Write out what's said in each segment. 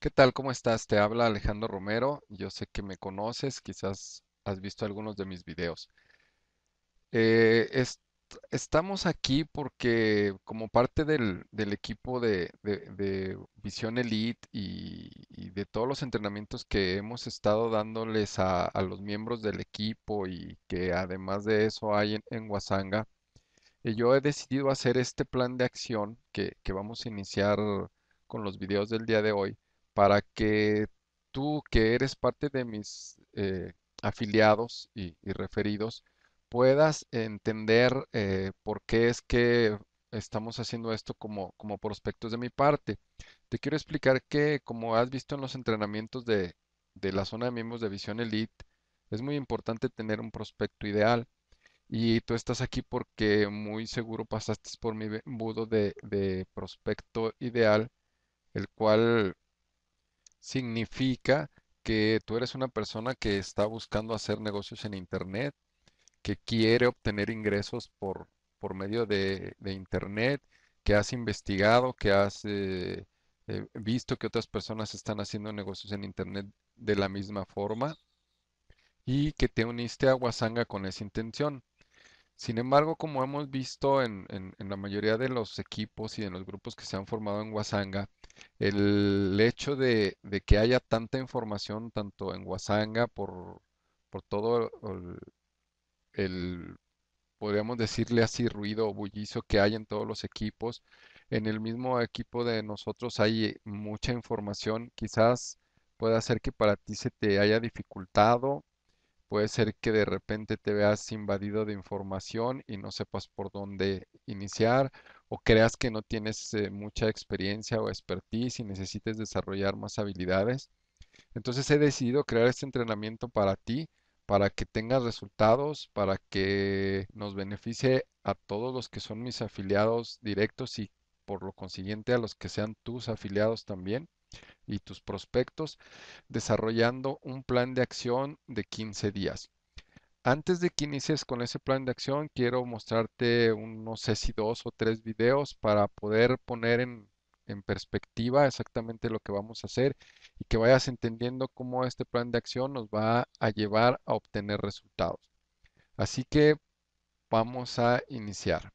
¿Qué tal? ¿Cómo estás? Te habla Alejandro Romero. Yo sé que me conoces, quizás has visto algunos de mis videos. Eh, estamos aquí porque como parte del, equipo de, Visión Elite y, de todos los entrenamientos que hemos estado dándoles a, los miembros del equipo y que además de eso hay en, en eh, yo he decidido hacer este plan de acción que vamos a iniciar con los videos del día de hoy para que tú que eres parte de mis eh, afiliados y, referidos puedas entender eh, por qué es que estamos haciendo esto como, como prospectos de mi parte. Te quiero explicar que, como has visto en los entrenamientos de, la zona de miembros de Visión Elite, es muy importante tener un prospecto ideal. Y tú estás aquí porque muy seguro pasaste por mi embudo de, de prospecto ideal, el cual significa que tú eres una persona que está buscando hacer negocios en Internet, que quiere obtener ingresos por, por medio de, Internet, que has investigado, que has eh, eh, visto que otras personas están haciendo negocios en Internet de la misma forma y que te uniste a Wasanga con esa intención. Sin embargo, como hemos visto en, en la mayoría de los equipos y en los grupos que se han formado en Wasanga, el hecho de, que haya tanta información, tanto en Huazanga, por, todo el, el, podríamos decirle así, ruido o bullicio que hay en todos los equipos. En el mismo equipo de nosotros hay mucha información, quizás pueda ser que para ti se te haya dificultado, puede ser que de repente te veas invadido de información y no sepas por dónde iniciar, o creas que no tienes eh, mucha experiencia o expertise y necesites desarrollar más habilidades. Entonces he decidido crear este entrenamiento para ti, para que tengas resultados, para que nos beneficie a todos los que son mis afiliados directos y por lo consiguiente a los que sean tus afiliados también y tus prospectos, desarrollando un plan de acción de 15 días. Antes de que inicies con ese plan de acción, quiero mostrarte unos, no sé si dos o tres videos para poder poner en, perspectiva exactamente lo que vamos a hacer y que vayas entendiendo cómo este plan de acción nos va a llevar a obtener resultados. Así que vamos a iniciar.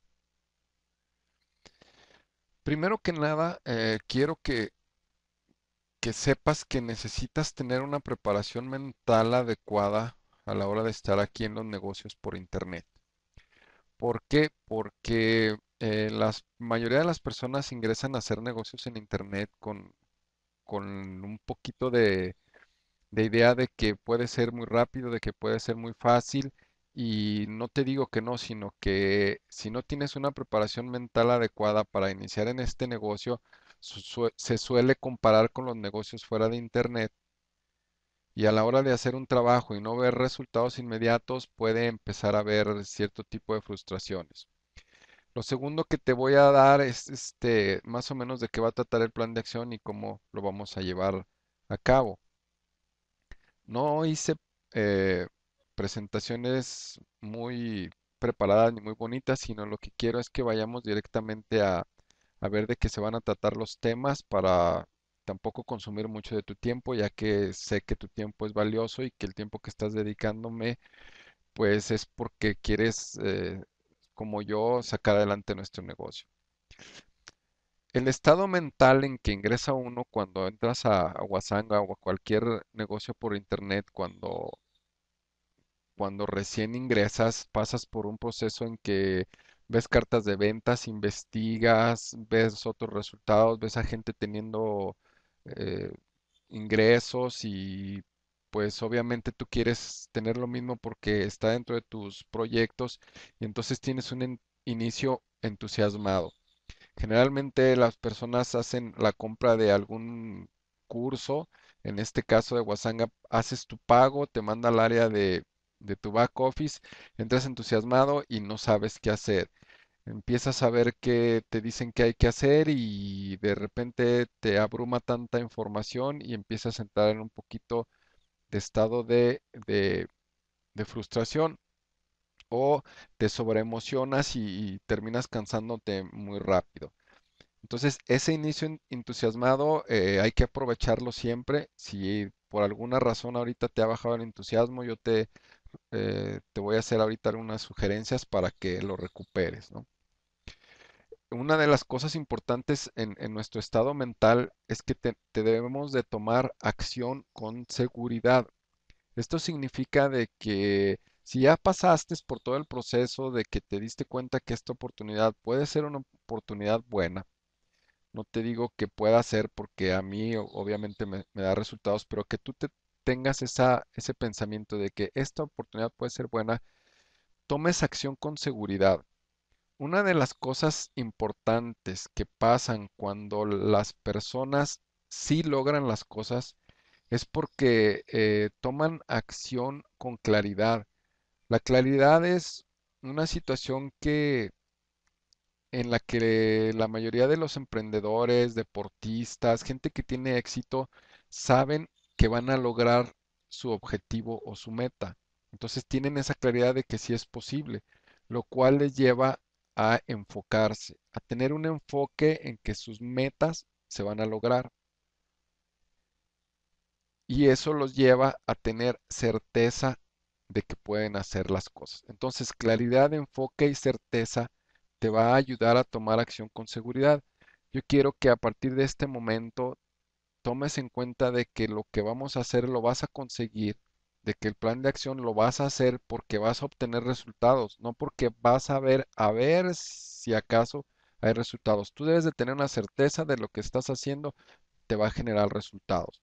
Primero que nada, eh, quiero que sepas que necesitas tener una preparación mental adecuada a la hora de estar aquí en los negocios por Internet. ¿Por qué? Porque eh, la mayoría de las personas ingresan a hacer negocios en Internet con, un poquito de, idea de que puede ser muy rápido, de que puede ser muy fácil. Y no te digo que no, sino que si no tienes una preparación mental adecuada para iniciar en este negocio, se suele comparar con los negocios fuera de Internet y a la hora de hacer un trabajo y no ver resultados inmediatos puede empezar a haber cierto tipo de frustraciones. Lo segundo que te voy a dar es este, más o menos de qué va a tratar el plan de acción y cómo lo vamos a llevar a cabo. No hice eh, presentaciones muy preparadas ni muy bonitas, sino lo que quiero es que vayamos directamente a ver de qué se van a tratar los temas para tampoco consumir mucho de tu tiempo, ya que sé que tu tiempo es valioso y que el tiempo que estás dedicándome, pues es porque quieres, eh, como yo, sacar adelante nuestro negocio. El estado mental en que ingresa uno cuando entras a, a Wasanga o a cualquier negocio por internet, cuando, cuando recién ingresas, pasas por un proceso en que ves cartas de ventas, investigas, ves otros resultados, ves a gente teniendo eh, ingresos y pues obviamente tú quieres tener lo mismo porque está dentro de tus proyectos y entonces tienes un inicio entusiasmado. Generalmente las personas hacen la compra de algún curso, en este caso de Wasanga, haces tu pago, te manda al área de, de tu back office, entras entusiasmado y no sabes qué hacer empiezas a ver que te dicen que hay que hacer y de repente te abruma tanta información y empiezas a entrar en un poquito de estado de, de, frustración o te sobreemocionas y, y, terminas cansándote muy rápido. Entonces, ese inicio entusiasmado eh, hay que aprovecharlo siempre. Si por alguna razón ahorita te ha bajado el entusiasmo, yo te, eh, te voy a hacer ahorita algunas sugerencias para que lo recuperes, ¿no? una de las cosas importantes en, nuestro estado mental es que te, debemos de tomar acción con seguridad. Esto significa de que si ya pasaste por todo el proceso de que te diste cuenta que esta oportunidad puede ser una oportunidad buena, no te digo que pueda ser porque a mí obviamente me, da resultados, pero que tú te tengas esa, ese pensamiento de que esta oportunidad puede ser buena, tomes acción con seguridad una de las cosas importantes que pasan cuando las personas sí logran las cosas es porque eh, toman acción con claridad. La claridad es una situación que en la que la mayoría de los emprendedores, deportistas, gente que tiene éxito, saben que van a lograr su objetivo o su meta. Entonces tienen esa claridad de que sí es posible, lo cual les lleva a enfocarse, a tener un enfoque en que sus metas se van a lograr. Y eso los lleva a tener certeza de que pueden hacer las cosas. Entonces, claridad, enfoque y certeza te va a ayudar a tomar acción con seguridad. Yo quiero que a partir de este momento tomes en cuenta de que lo que vamos a hacer lo vas a conseguir de que el plan de acción lo vas a hacer porque vas a obtener resultados, no porque vas a ver a ver si acaso hay resultados. Tú debes de tener una certeza de lo que estás haciendo te va a generar resultados.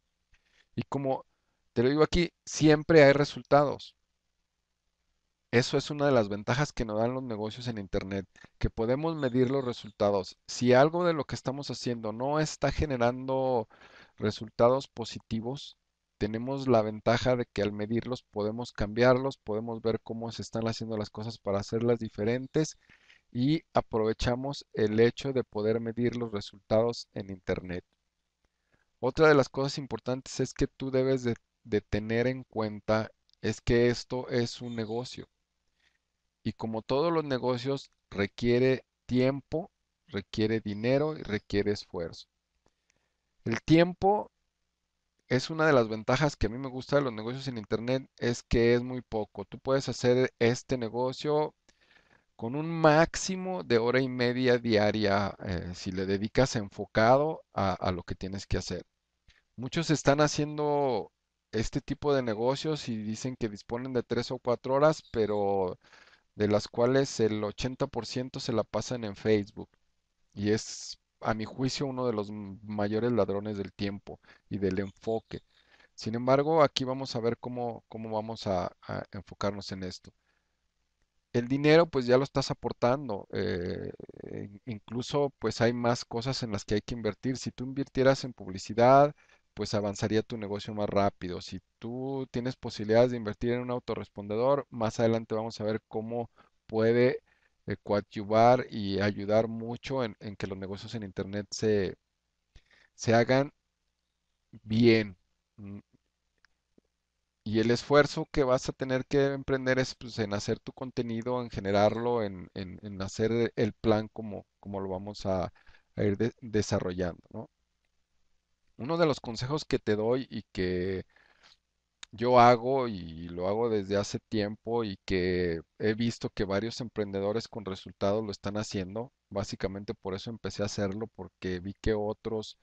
Y como te lo digo aquí, siempre hay resultados. Eso es una de las ventajas que nos dan los negocios en Internet, que podemos medir los resultados. Si algo de lo que estamos haciendo no está generando resultados positivos, tenemos la ventaja de que al medirlos podemos cambiarlos, podemos ver cómo se están haciendo las cosas para hacerlas diferentes y aprovechamos el hecho de poder medir los resultados en Internet. Otra de las cosas importantes es que tú debes de, tener en cuenta es que esto es un negocio. Y como todos los negocios, requiere tiempo, requiere dinero y requiere esfuerzo. El tiempo es una de las ventajas que a mí me gusta de los negocios en Internet, es que es muy poco. Tú puedes hacer este negocio con un máximo de hora y media diaria eh, si le dedicas enfocado a, a, lo que tienes que hacer. Muchos están haciendo este tipo de negocios y dicen que disponen de tres o cuatro horas, pero de las cuales el 80% se la pasan en Facebook. Y es a mi juicio, uno de los mayores ladrones del tiempo y del enfoque. Sin embargo, aquí vamos a ver cómo, cómo vamos a, enfocarnos en esto. El dinero, pues ya lo estás aportando. Eh, incluso, pues hay más cosas en las que hay que invertir. Si tú invirtieras en publicidad, pues avanzaría tu negocio más rápido. Si tú tienes posibilidades de invertir en un autorrespondedor, más adelante vamos a ver cómo puede coadyuvar y ayudar mucho en, que los negocios en Internet se, hagan bien. Mm. Y el esfuerzo que vas a tener que emprender es pues, en hacer tu contenido, en generarlo, en, en, hacer e, el plan como, como lo vamos a, ir desarrollando. Uno de los consejos que te doy y que yo hago y lo hago desde hace tiempo y que he visto que varios emprendedores con resultados lo están haciendo. Básicamente por eso empecé a hacerlo, porque vi que otros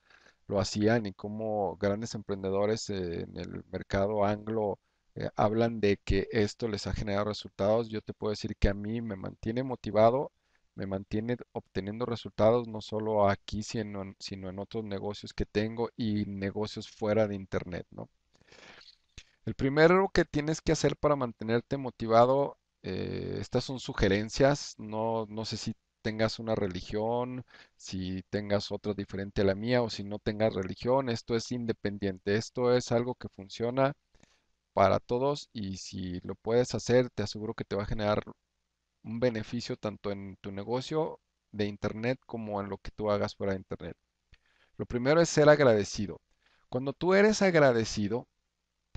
lo hacían y como grandes emprendedores eh, en el mercado anglo eh, hablan de que esto les ha generado resultados. Yo te puedo decir que a mí me mantiene motivado, me mantiene obteniendo resultados no solo aquí, sino sino en otros negocios que tengo y negocios fuera de Internet, ¿no? El primero que tienes que hacer para mantenerte motivado, eh, estas son sugerencias, no, no sé si tengas una religión, si tengas otra diferente a la mía o si no tengas religión, esto es independiente, esto es algo que funciona para todos y si lo puedes hacer, te aseguro que te va a generar un beneficio tanto en tu negocio de internet como en lo que tú hagas fuera de internet. Lo primero es ser agradecido. Cuando tú eres agradecido,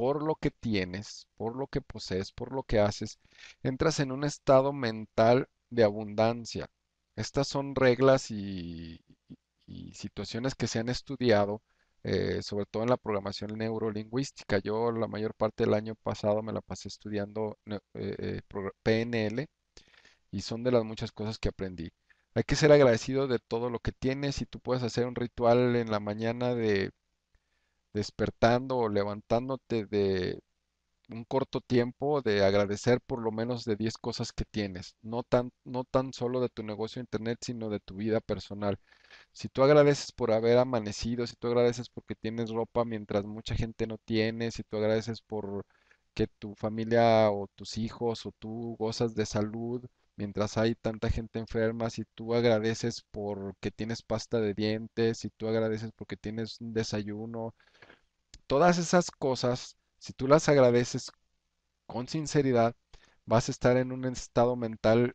por lo que tienes, por lo que posees, por lo que haces, entras en un estado mental de abundancia. Estas son reglas y, situaciones que se han estudiado, eh, sobre todo en la programación neurolingüística. Yo la mayor parte del año pasado me la pasé estudiando eh, eh, PNL y son de las muchas cosas que aprendí. Hay que ser agradecido de todo lo que tienes. y tú puedes hacer un ritual en la mañana de despertando o levantándote de un corto tiempo de agradecer por lo menos de 10 cosas que tienes, no tan, no tan solo de tu negocio de internet, sino de tu vida personal. Si tú agradeces por haber amanecido, si tú agradeces porque tienes ropa mientras mucha gente no tiene, si tú agradeces por que tu familia o tus hijos o tú gozas de salud mientras hay tanta gente enferma, si tú agradeces porque tienes pasta de dientes, si tú agradeces porque tienes un desayuno, todas esas cosas, si tú las agradeces con sinceridad, vas a estar en un estado mental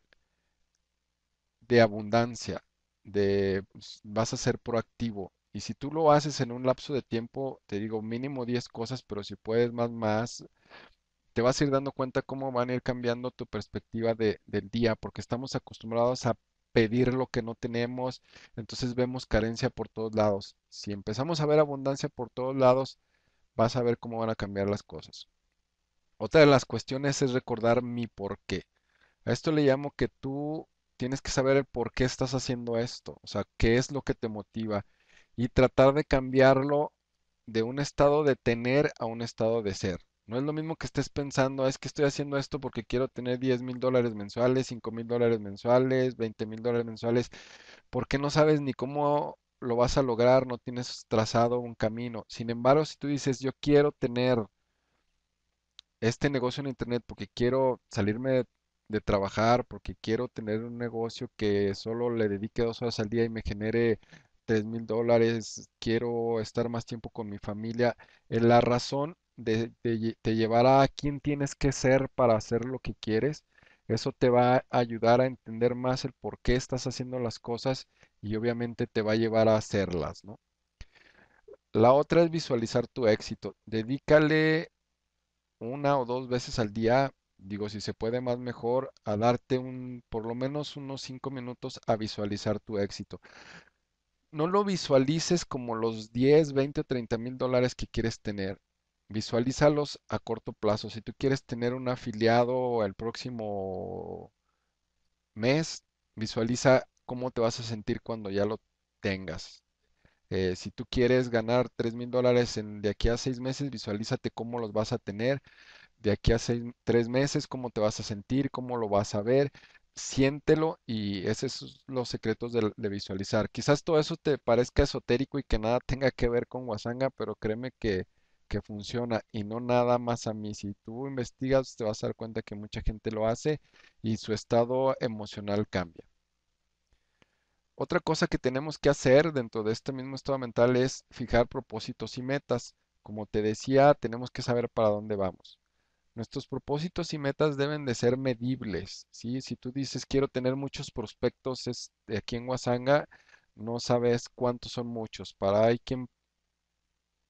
de abundancia, de pues, vas a ser proactivo. Y si tú lo haces en un lapso de tiempo, te digo mínimo 10 cosas, pero si puedes más, más, te vas a ir dando cuenta cómo van a ir cambiando tu perspectiva del día, porque estamos acostumbrados a pedir lo que no tenemos, entonces vemos carencia por todos lados. Si empezamos a ver abundancia por todos lados, vas a ver cómo van a cambiar las cosas. Otra de las cuestiones es recordar mi por qué. A esto le llamo que tú tienes que saber el por qué estás haciendo esto, o sea, qué es lo que te motiva y tratar de cambiarlo de un estado de tener a un estado de ser. No es lo mismo que estés pensando, es que estoy haciendo esto porque quiero tener 10 mil dólares mensuales, 5 mil dólares mensuales, 20 mil dólares mensuales, porque no sabes ni cómo lo vas a lograr, no tienes trazado un camino. Sin embargo, si tú dices, yo quiero tener este negocio en Internet porque quiero salirme de, trabajar, porque quiero tener un negocio que solo le dedique dos horas al día y me genere tres mil dólares, quiero estar más tiempo con mi familia, eh, la razón de, te llevará a quién tienes que ser para hacer lo que quieres. Eso te va a ayudar a entender más el por qué estás haciendo las cosas y obviamente te va a llevar a hacerlas, ¿no? La otra es visualizar tu éxito. Dedícale una o dos veces al día, digo si se puede más mejor, a darte un, por lo menos unos cinco minutos a visualizar tu éxito. No lo visualices como los 10, 20 o 30 mil dólares que quieres tener. Visualízalos a corto plazo. Si tú quieres tener un afiliado el próximo mes, visualiza cómo te vas a sentir cuando ya lo tengas. Eh, si tú quieres ganar 3 mil dólares de aquí a 6 meses, visualízate cómo los vas a tener. De aquí a 3 meses, cómo te vas a sentir, cómo lo vas a ver. Siéntelo y esos son los secretos de, visualizar. Quizás todo eso te parezca esotérico y que nada tenga que ver con Wasanga, pero créeme que, que funciona y no nada más a mí. Si tú investigas, te vas a dar cuenta que mucha gente lo hace y su estado emocional cambia. Otra cosa que tenemos que hacer dentro de este mismo estado mental es fijar propósitos y metas. Como te decía, tenemos que saber para dónde vamos. Nuestros propósitos y metas deben de ser medibles. Si tú dices quiero tener muchos prospectos aquí en Huasanga, no sabes cuántos son muchos. Para hay quien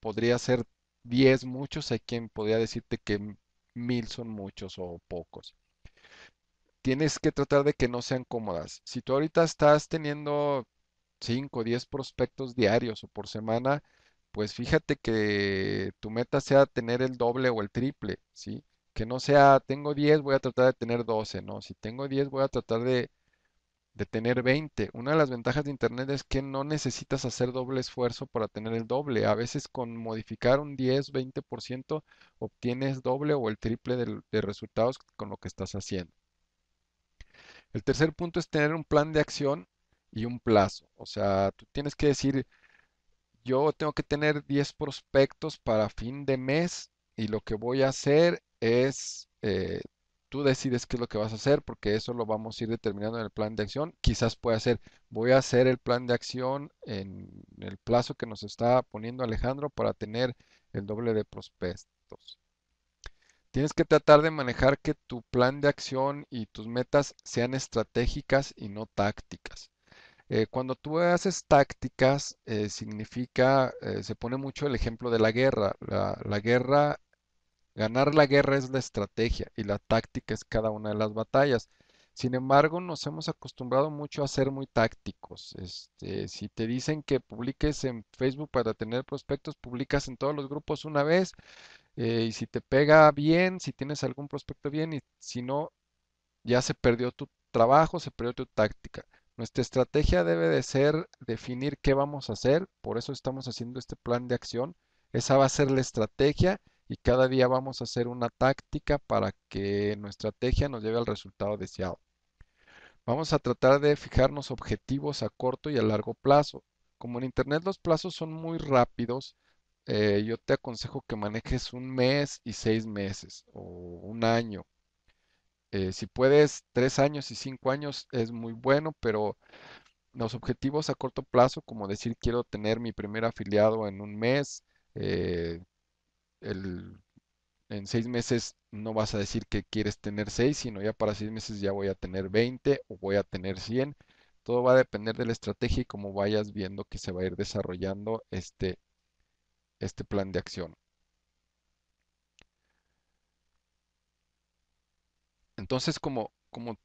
podría ser 10 muchos, hay quien podría decirte que mil son muchos o pocos tienes que tratar de que no sean cómodas. Si tú ahorita estás teniendo 5 o 10 prospectos diarios o por semana, pues fíjate que tu meta sea tener el doble o el triple, ¿sí? Que no sea, tengo 10, voy a tratar de tener 12, ¿no? Si tengo 10, voy a tratar de, tener 20. Una de las ventajas de Internet es que no necesitas hacer doble esfuerzo para tener el doble. A veces con modificar un 10, 20% obtienes doble o el triple de resultados con lo que estás haciendo. El tercer punto es tener un plan de acción y un plazo. O sea, tú tienes que decir, yo tengo que tener 10 prospectos para fin de mes y lo que voy a hacer es, eh, tú decides qué es lo que vas a hacer porque eso lo vamos a ir determinando en el plan de acción. Quizás pueda ser, voy a hacer el plan de acción en el plazo que nos está poniendo Alejandro para tener el doble de prospectos. Tienes que tratar de manejar que tu plan de acción y tus metas sean estratégicas y no tácticas. Eh, cuando tú haces tácticas, eh, significa, eh, se pone mucho el ejemplo de la guerra. La, guerra, ganar la guerra es la estrategia y la táctica es cada una de las batallas. Sin embargo, nos hemos acostumbrado mucho a ser muy tácticos. Este, si te dicen que publiques en Facebook para tener prospectos, publicas en todos los grupos una vez eh, y si te pega bien, si tienes algún prospecto bien, y si no, ya se perdió tu trabajo, se perdió tu táctica. Nuestra estrategia debe de ser definir qué vamos a hacer, por eso estamos haciendo este plan de acción. Esa va a ser la estrategia y cada día vamos a hacer una táctica para que nuestra estrategia nos lleve al resultado deseado. Vamos a tratar de fijarnos objetivos a corto y a largo plazo. Como en Internet los plazos son muy rápidos, eh, yo te aconsejo que manejes un mes y seis meses o un año. Eh, si puedes, tres años y cinco años es muy bueno, pero los objetivos a corto plazo, como decir quiero tener mi primer afiliado en un mes, eh, en seis meses no vas a decir que quieres tener seis, sino ya para seis meses ya voy a tener 20 o voy a tener 100. Todo va a depender de la estrategia y cómo vayas viendo que se va a ir desarrollando este este plan de acción. Entonces, como, como,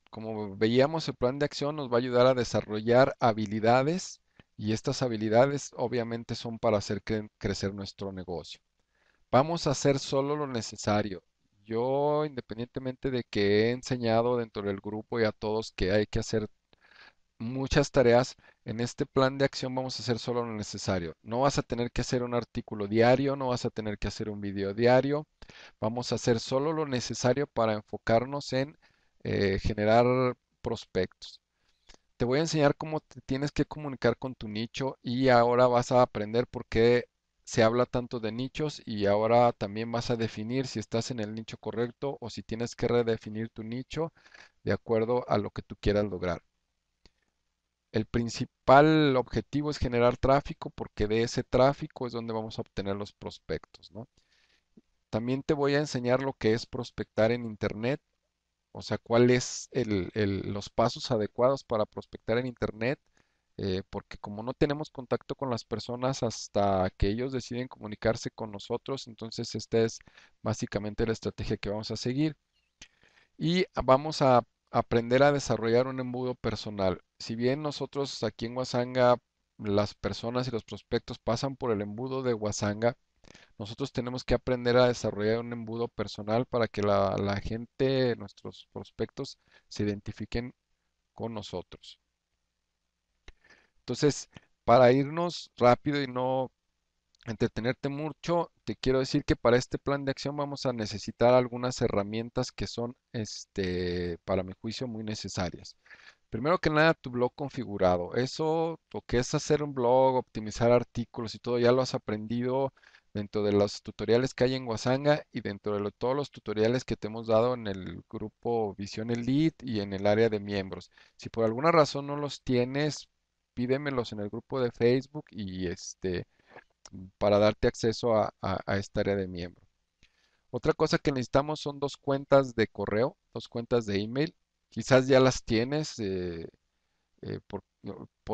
veíamos, el plan de acción nos va a ayudar a desarrollar habilidades y estas habilidades obviamente son para hacer crecer nuestro negocio. Vamos a hacer solo lo necesario. Yo, independientemente de que he enseñado dentro del grupo y a todos que hay que hacer muchas tareas, en este plan de acción vamos a hacer solo lo necesario. No vas a tener que hacer un artículo diario, no vas a tener que hacer un video diario. Vamos a hacer solo lo necesario para enfocarnos en eh, generar prospectos. Te voy a enseñar cómo tienes que comunicar con tu nicho y ahora vas a aprender por qué se habla tanto de nichos y ahora también vas a definir si estás en el nicho correcto o si tienes que redefinir tu nicho de acuerdo a lo que tú quieras lograr. El principal objetivo es generar tráfico porque de ese tráfico es donde vamos a obtener los prospectos. También te voy a enseñar lo que es prospectar en Internet, o sea, cuáles son los pasos adecuados para prospectar en Internet, eh, porque como no tenemos contacto con las personas hasta que ellos deciden comunicarse con nosotros, entonces esta es básicamente la estrategia que vamos a seguir. Y vamos a aprender a desarrollar un embudo personal si bien nosotros aquí en Huasanga, las personas y los prospectos pasan por el embudo de Huasanga, nosotros tenemos que aprender a desarrollar un embudo personal para que la, gente, nuestros prospectos, se identifiquen con nosotros. Entonces, para irnos rápido y no entretenerte mucho, te quiero decir que para este plan de acción vamos a necesitar algunas herramientas que son, este, para mi juicio, muy necesarias. Primero que nada, tu blog configurado. Eso, lo que es hacer un blog, optimizar artículos y todo, ya lo has aprendido dentro de los tutoriales que hay en Wasanga y dentro de todos los tutoriales que te hemos dado en el grupo Visión Elite y en el área de miembros. Si por alguna razón no los tienes, pídemelos en el grupo de Facebook y este para darte acceso a, a esta área de miembro. Otra cosa que necesitamos son dos cuentas de correo, dos cuentas de email. Quizás ya las tienes. Eh, eh, por,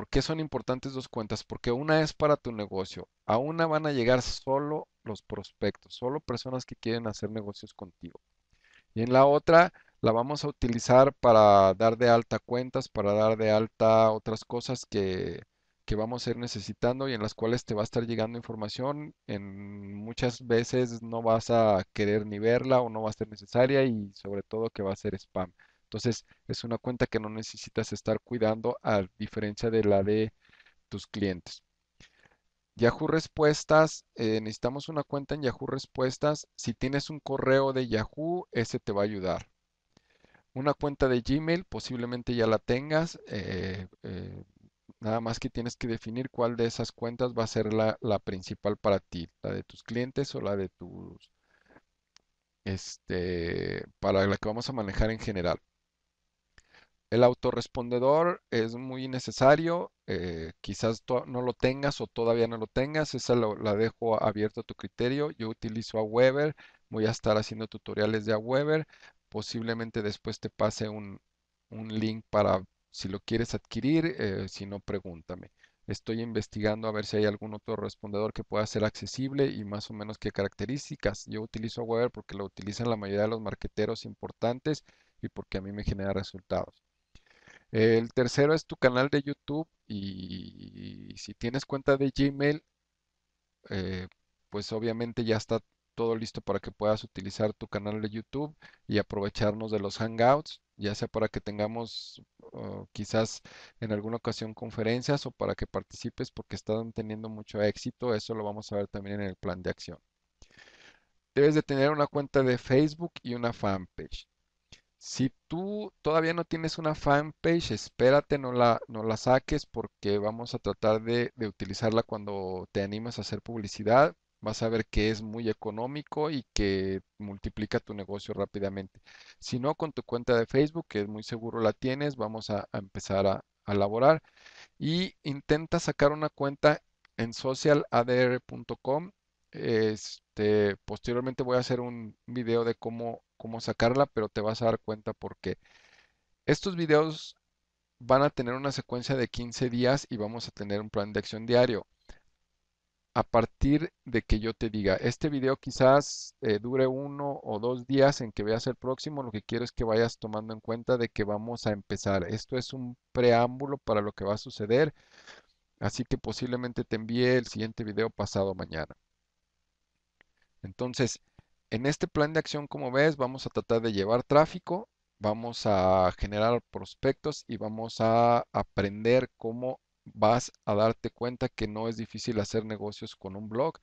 qué son importantes dos cuentas? Porque una es para tu negocio. A una van a llegar solo los prospectos, solo personas que quieren hacer negocios contigo. Y en la otra la vamos a utilizar para dar de alta cuentas, para dar de alta otras cosas que, que vamos a ir necesitando y en las cuales te va a estar llegando información. En muchas veces no vas a querer ni verla o no va a ser necesaria y sobre todo que va a ser spam. Entonces, es una cuenta que no necesitas estar cuidando a diferencia de la de tus clientes. Yahoo Respuestas, eh, necesitamos una cuenta en Yahoo Respuestas. Si tienes un correo de Yahoo, ese te va a ayudar. Una cuenta de Gmail, posiblemente ya la tengas. Eh, eh, nada más que tienes que definir cuál de esas cuentas va a ser la, la principal para ti, la de tus clientes o la de tus, este, para la que vamos a manejar en general. El autorrespondedor es muy necesario, eh, quizás no lo tengas o todavía no lo tengas, esa la dejo abierta a tu criterio. Yo utilizo a Weber, voy a estar haciendo tutoriales de a Weber, posiblemente después te pase un, link para si lo quieres adquirir, eh, si no, pregúntame. Estoy investigando a ver si hay algún otro respondedor que pueda ser accesible y más o menos qué características. Yo utilizo a Weber porque lo utilizan la mayoría de los marqueteros importantes y porque a mí me genera resultados. El tercero es tu canal de YouTube y, si tienes cuenta de Gmail, eh, pues obviamente ya está todo listo para que puedas utilizar tu canal de YouTube y aprovecharnos de los Hangouts, ya sea para que tengamos quizás en alguna ocasión conferencias o para que participes porque están teniendo mucho éxito. Eso lo vamos a ver también en el plan de acción. Debes de tener una cuenta de Facebook y una fanpage. Si tú todavía no tienes una fanpage, espérate, no la, no la saques porque vamos a tratar de, utilizarla cuando te animas a hacer publicidad. Vas a ver que es muy económico y que multiplica tu negocio rápidamente. Si no, con tu cuenta de Facebook, que es muy seguro la tienes, vamos a, empezar a, a elaborar. Y intenta sacar una cuenta en socialadr.com este, posteriormente voy a hacer un video de cómo, cómo sacarla, pero te vas a dar cuenta porque estos videos van a tener una secuencia de 15 días y vamos a tener un plan de acción diario. A partir de que yo te diga, este video quizás eh, dure uno o dos días en que veas el próximo, lo que quiero es que vayas tomando en cuenta de que vamos a empezar. Esto es un preámbulo para lo que va a suceder, así que posiblemente te envíe el siguiente video pasado mañana. Entonces, en este plan de acción, como ves, vamos a tratar de llevar tráfico, vamos a generar prospectos y vamos a aprender cómo vas a darte cuenta que no es difícil hacer negocios con un blog.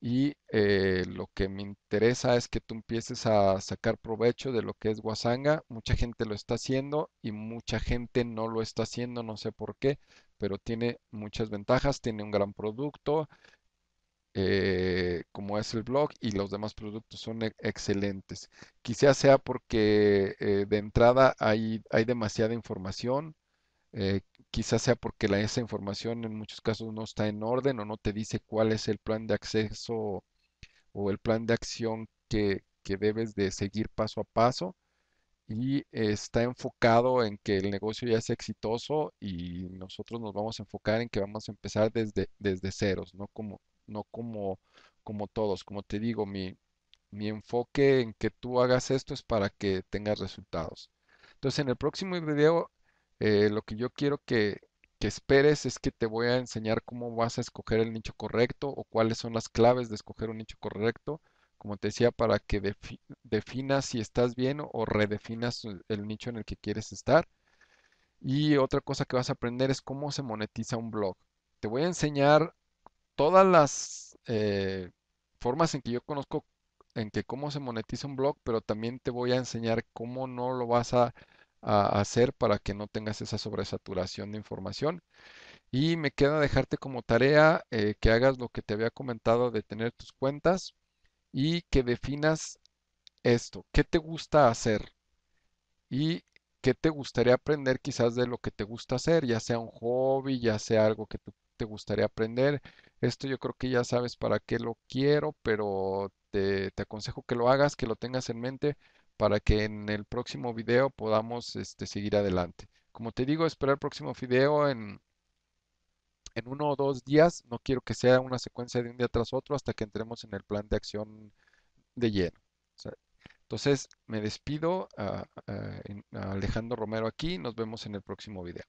Y eh, lo que me interesa es que tú empieces a sacar provecho de lo que es Wasanga. Mucha gente lo está haciendo y mucha gente no lo está haciendo, no sé por qué, pero tiene muchas ventajas, tiene un gran producto, eh, como es el blog y los demás productos son e, excelentes. Quizás sea porque eh, de entrada hay, hay demasiada información, eh, quizás sea porque esa información en muchos casos no está en orden o no te dice cuál es el plan de acceso o el plan de acción que, debes de seguir paso a paso y está enfocado en que el negocio ya es exitoso y nosotros nos vamos a enfocar en que vamos a empezar desde, desde ceros, no como, no como, como todos. Como te digo, mi, mi enfoque en que tú hagas esto es para que tengas resultados. Entonces, en el próximo video, eh, lo que yo quiero que, que esperes es que te voy a enseñar cómo vas a escoger el nicho correcto o cuáles son las claves de escoger un nicho correcto, como te decía, para que definas si estás bien o redefinas el nicho en el que quieres estar. Y otra cosa que vas a aprender es cómo se monetiza un blog. Te voy a enseñar todas las eh, formas en que yo conozco en que cómo se monetiza un blog, pero también te voy a enseñar cómo no lo vas a, hacer para que no tengas esa sobresaturación de información. Y me queda dejarte como tarea eh, que hagas lo que te había comentado de tener tus cuentas y que definas esto, qué te gusta hacer y qué te gustaría aprender quizás de lo que te gusta hacer, ya sea un hobby, ya sea algo que te gustaría aprender, esto yo creo que ya sabes para qué lo quiero, pero te, aconsejo que lo hagas, que lo tengas en mente para que en el próximo video podamos este, seguir adelante. Como te digo, espero el próximo video en, en uno o dos días. No quiero que sea una secuencia de un día tras otro hasta que entremos en el plan de acción de lleno. entonces, me despido ah, ah, Alejandro Romero aquí. Nos vemos en el próximo video.